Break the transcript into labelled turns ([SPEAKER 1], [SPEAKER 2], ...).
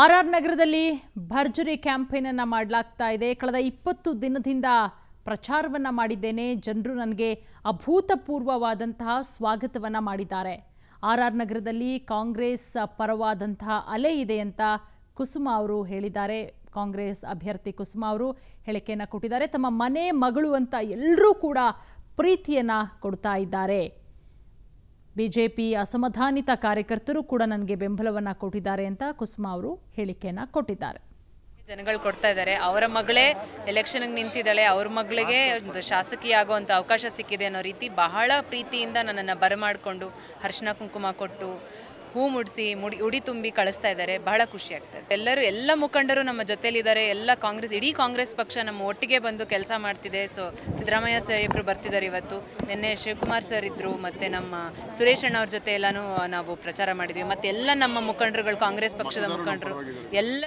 [SPEAKER 1] R R ನಗರದಲ್ಲಿ ಭರ್ಜರಿ ಕ್ಯಾಂಪೇನನ್ನು ಮಾಡಲಾಗ್ತಾ ಇದೆ ಕಳೆದ ಇಪ್ಪತ್ತು ದಿನದಿಂದ ಪ್ರಚಾರವನ್ನು ಮಾಡಿದ್ದೇನೆ ಜನರು ನನಗೆ ಅಭೂತಪೂರ್ವವಾದಂತಹ ಸ್ವಾಗತವನ್ನು ಮಾಡಿದ್ದಾರೆ ಆರ್ ಆರ್ ನಗರದಲ್ಲಿ ಕಾಂಗ್ರೆಸ್ ಪರವಾದಂತಹ ಅಲೆ ಇದೆ ಅಂತ ಕುಸುಮ ಅವರು ಹೇಳಿದ್ದಾರೆ ಕಾಂಗ್ರೆಸ್ ಅಭ್ಯರ್ಥಿ ಕುಸುಮ ಅವರು ಹೇಳಿಕೆಯನ್ನು ಕೊಟ್ಟಿದ್ದಾರೆ ತಮ್ಮ ಮನೆ ಮಗಳು ಅಂತ ಎಲ್ಲರೂ ಕೂಡ ಪ್ರೀತಿಯನ್ನು ಕೊಡ್ತಾ ಇದ್ದಾರೆ ಬಿಜೆಪಿ ಅಸಮಾಧಾನಿತ ಕಾರ್ಯಕರ್ತರು ಕೂಡ ನನಗೆ ಬೆಂಬಲವನ್ನು ಕೊಟ್ಟಿದ್ದಾರೆ ಅಂತ ಕುಸುಮಾ ಅವರು ಹೇಳಿಕೆಯನ್ನು ಕೊಟ್ಟಿದ್ದಾರೆ
[SPEAKER 2] ಜನಗಳು ಕೊಡ್ತಾ ಇದ್ದಾರೆ ಅವರ ಮಗಳೇ ಎಲೆಕ್ಷನ್ಗೆ ನಿಂತಿದ್ದಾಳೆ ಅವ್ರ ಮಗಳಿಗೆ ಒಂದು ಶಾಸಕಿ ಆಗುವಂಥ ಅವಕಾಶ ಸಿಕ್ಕಿದೆ ಅನ್ನೋ ರೀತಿ ಬಹಳ ಪ್ರೀತಿಯಿಂದ ನನ್ನನ್ನು ಬರಮಾಡಿಕೊಂಡು ಹರ್ಷಣ ಕುಂಕುಮ ಕೊಟ್ಟು ಹೂ ಮುಡಿಸಿ ಮುಡಿ ಉಡಿ ತುಂಬಿ ಕಳಿಸ್ತಾ ಇದ್ದಾರೆ ಬಹಳ ಖುಷಿ ಆಗ್ತದೆ ಎಲ್ಲರೂ ಎಲ್ಲ ಮುಖಂಡರು ನಮ್ಮ ಜೊತೆಲಿದ್ದಾರೆ ಎಲ್ಲ ಕಾಂಗ್ರೆಸ್ ಇಡೀ ಕಾಂಗ್ರೆಸ್ ಪಕ್ಷ ನಮ್ಮ ಒಟ್ಟಿಗೆ ಬಂದು ಕೆಲಸ ಮಾಡ್ತಿದೆ ಸೊ ಸಿದ್ದರಾಮಯ್ಯ ಇಬ್ಬರು ಬರ್ತಿದ್ದಾರೆ ಇವತ್ತು ನಿನ್ನೆ ಶಿವಕುಮಾರ್ ಸರ್ ಇದ್ದರು ಮತ್ತು ನಮ್ಮ ಸುರೇಶ್ ಅಣ್ಣವ್ರ ಜೊತೆ ಎಲ್ಲನೂ ನಾವು ಪ್ರಚಾರ ಮಾಡಿದ್ವಿ ಮತ್ತೆ ಎಲ್ಲ ನಮ್ಮ ಮುಖಂಡರುಗಳು ಕಾಂಗ್ರೆಸ್ ಪಕ್ಷದ ಮುಖಂಡರು ಎಲ್ಲ